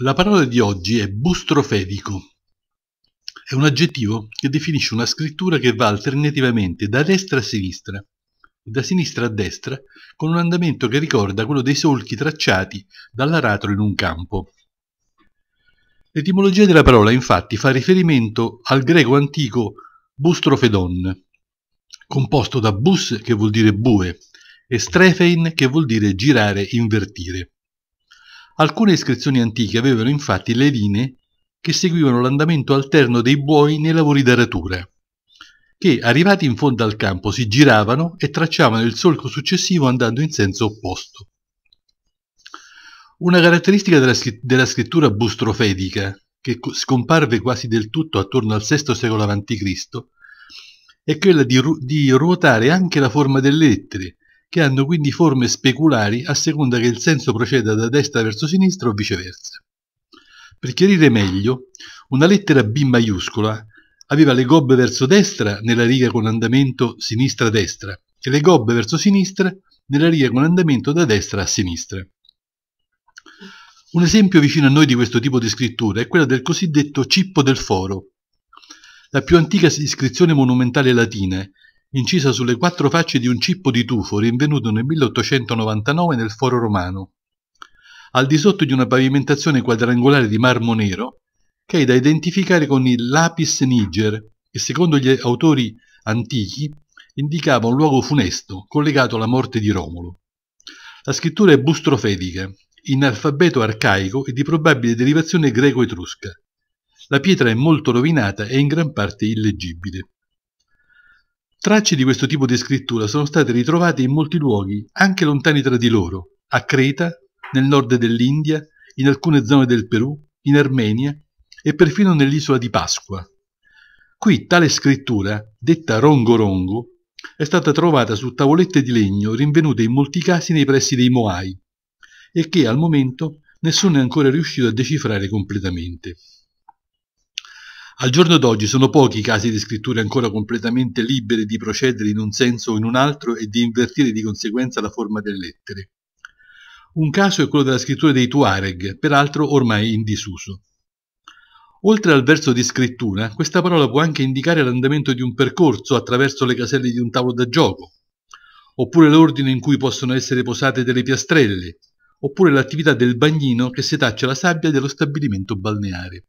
La parola di oggi è bustrofedico. È un aggettivo che definisce una scrittura che va alternativamente da destra a sinistra e da sinistra a destra con un andamento che ricorda quello dei solchi tracciati dall'aratro in un campo. L'etimologia della parola infatti fa riferimento al greco antico bustrofedon, composto da bus che vuol dire bue e strefein che vuol dire girare, invertire. Alcune iscrizioni antiche avevano infatti le linee che seguivano l'andamento alterno dei buoi nei lavori d'aratura, che, arrivati in fondo al campo, si giravano e tracciavano il solco successivo andando in senso opposto. Una caratteristica della, della scrittura bustrofedica, che scomparve quasi del tutto attorno al VI secolo a.C., è quella di, ru di ruotare anche la forma delle lettere, che hanno quindi forme speculari a seconda che il senso proceda da destra verso sinistra o viceversa. Per chiarire meglio, una lettera B maiuscola aveva le gobbe verso destra nella riga con andamento sinistra-destra e le gobbe verso sinistra nella riga con andamento da destra a sinistra. Un esempio vicino a noi di questo tipo di scrittura è quella del cosiddetto cippo del foro, la più antica iscrizione monumentale latina incisa sulle quattro facce di un cippo di tufo rinvenuto nel 1899 nel Foro Romano, al di sotto di una pavimentazione quadrangolare di marmo nero che è da identificare con il Lapis Niger che secondo gli autori antichi indicava un luogo funesto collegato alla morte di Romolo. La scrittura è bustrofedica, in alfabeto arcaico e di probabile derivazione greco-etrusca. La pietra è molto rovinata e in gran parte illeggibile. Tracce di questo tipo di scrittura sono state ritrovate in molti luoghi, anche lontani tra di loro, a Creta, nel nord dell'India, in alcune zone del Perù, in Armenia e perfino nell'isola di Pasqua. Qui tale scrittura, detta Rongo Rongo, è stata trovata su tavolette di legno rinvenute in molti casi nei pressi dei Moai e che al momento nessuno è ancora riuscito a decifrare completamente. Al giorno d'oggi sono pochi i casi di scritture ancora completamente libere di procedere in un senso o in un altro e di invertire di conseguenza la forma delle lettere. Un caso è quello della scrittura dei Tuareg, peraltro ormai in disuso. Oltre al verso di scrittura, questa parola può anche indicare l'andamento di un percorso attraverso le caselle di un tavolo da gioco, oppure l'ordine in cui possono essere posate delle piastrelle, oppure l'attività del bagnino che setaccia la sabbia dello stabilimento balneare.